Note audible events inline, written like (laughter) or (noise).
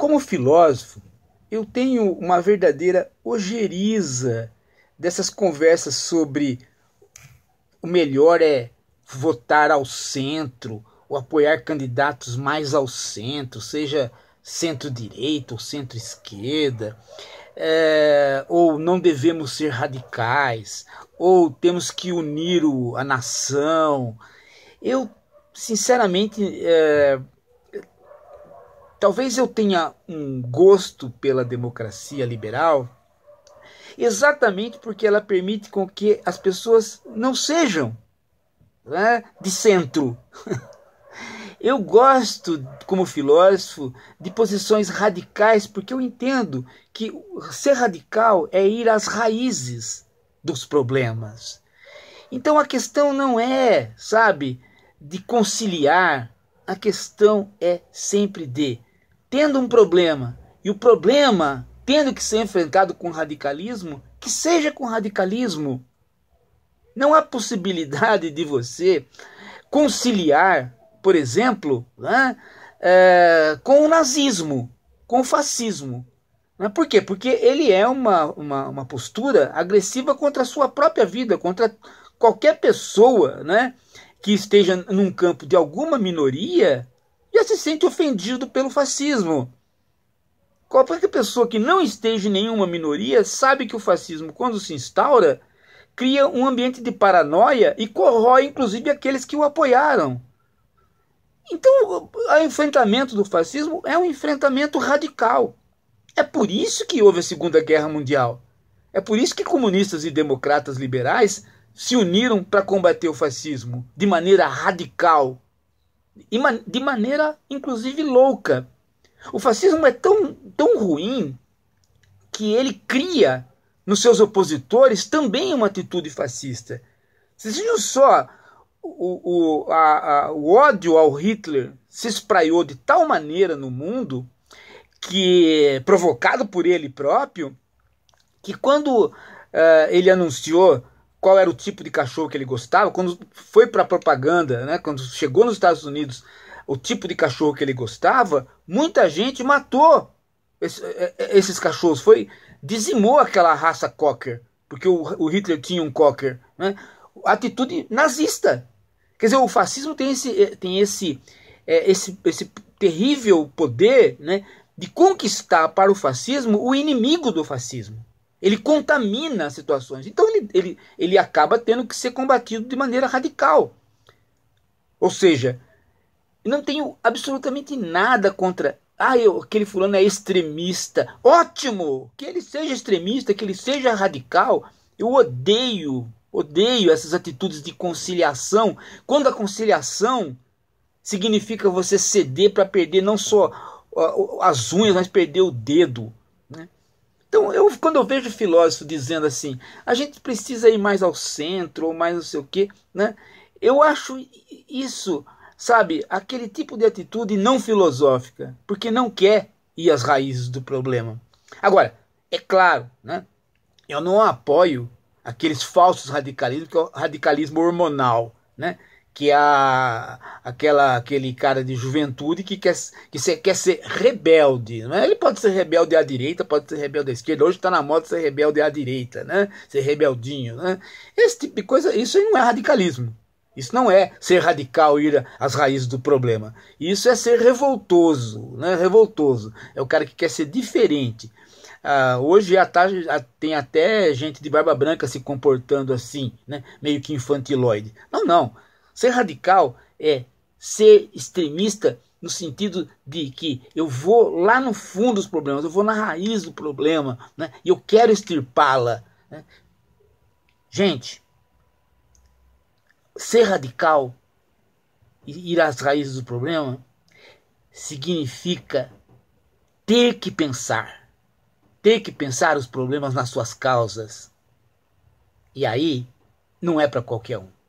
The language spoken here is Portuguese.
Como filósofo, eu tenho uma verdadeira ojeriza dessas conversas sobre o melhor é votar ao centro ou apoiar candidatos mais ao centro, seja centro-direita ou centro-esquerda, é, ou não devemos ser radicais, ou temos que unir o, a nação. Eu, sinceramente, é, Talvez eu tenha um gosto pela democracia liberal exatamente porque ela permite com que as pessoas não sejam né, de centro. (laughs) Eu gosto, como filósofo, de posições radicais, porque eu entendo que ser radical é ir às raízes dos problemas. Então a questão não é, sabe, de conciliar, a questão é sempre de tendo um problema, e o problema tendo que ser enfrentado com radicalismo, que seja com radicalismo. Não há possibilidade de você conciliar, por exemplo, né, é, com o nazismo, com o fascismo. Né, por quê? Porque ele é uma, uma, uma postura agressiva contra a sua própria vida, contra qualquer pessoa né, que esteja num campo de alguma minoria já se sente ofendido pelo fascismo. Qualquer pessoa que não esteja em nenhuma minoria sabe que o fascismo, quando se instaura, cria um ambiente de paranoia e corrói inclusive aqueles que o apoiaram. Então, o enfrentamento do fascismo é um enfrentamento radical. É por isso que houve a Segunda Guerra Mundial. É por isso que comunistas e democratas liberais se uniram para combater o fascismo de maneira radical, de maneira inclusive louca. O fascismo é tão, tão ruim que ele cria nos seus opositores também uma atitude fascista. Vocês vejam só, o, o, a, a, o ódio ao Hitler se espraiou de tal maneira no mundo que provocado por ele próprio que quando uh, ele anunciou qual era o tipo de cachorro que ele gostava, quando foi para a propaganda, né, quando chegou nos Estados Unidos, o tipo de cachorro que ele gostava, muita gente matou esse, é, é, esses cachorros, foi dizimou aquela raça cocker, porque o, o Hitler tinha um cocker, né? atitude nazista. Quer dizer, o fascismo tem esse, é, tem esse, esse, esse terrível poder né, de conquistar para o fascismo o inimigo do fascismo. Ele contamina as situações. Então ele, ele, ele acaba tendo que ser combatido de maneira radical. Ou seja, não tenho absolutamente nada contra. Ah, eu, aquele fulano é extremista. Ótimo! Que ele seja extremista, que ele seja radical. Eu odeio, odeio essas atitudes de conciliação. Quando a conciliação significa você ceder para perder não só as unhas, mas perder o dedo. Então, eu, quando eu vejo filósofo dizendo assim, a gente precisa ir mais ao centro, ou mais não sei o quê, né? eu acho isso, sabe, aquele tipo de atitude não filosófica, porque não quer ir às raízes do problema. Agora, é claro, né? eu não apoio aqueles falsos radicalismos, que é o radicalismo hormonal, né? que é a aquela aquele cara de juventude que quer que se, quer ser rebelde, né? Ele pode ser rebelde à direita, pode ser rebelde à esquerda. Hoje está na moda ser rebelde à direita, né? Ser rebeldinho, né? Esse tipo de coisa, isso aí não é radicalismo. Isso não é ser radical ir às raízes do problema. Isso é ser revoltoso, né? Revoltoso é o cara que quer ser diferente. Ah, hoje já tá, já tem até gente de barba branca se comportando assim, né? meio que infantiloide. Não, não. Ser radical é ser extremista no sentido de que eu vou lá no fundo dos problemas, eu vou na raiz do problema, né? E eu quero extirpá-la. Né? Gente, ser radical e ir às raízes do problema significa ter que pensar, ter que pensar os problemas nas suas causas. E aí não é para qualquer um.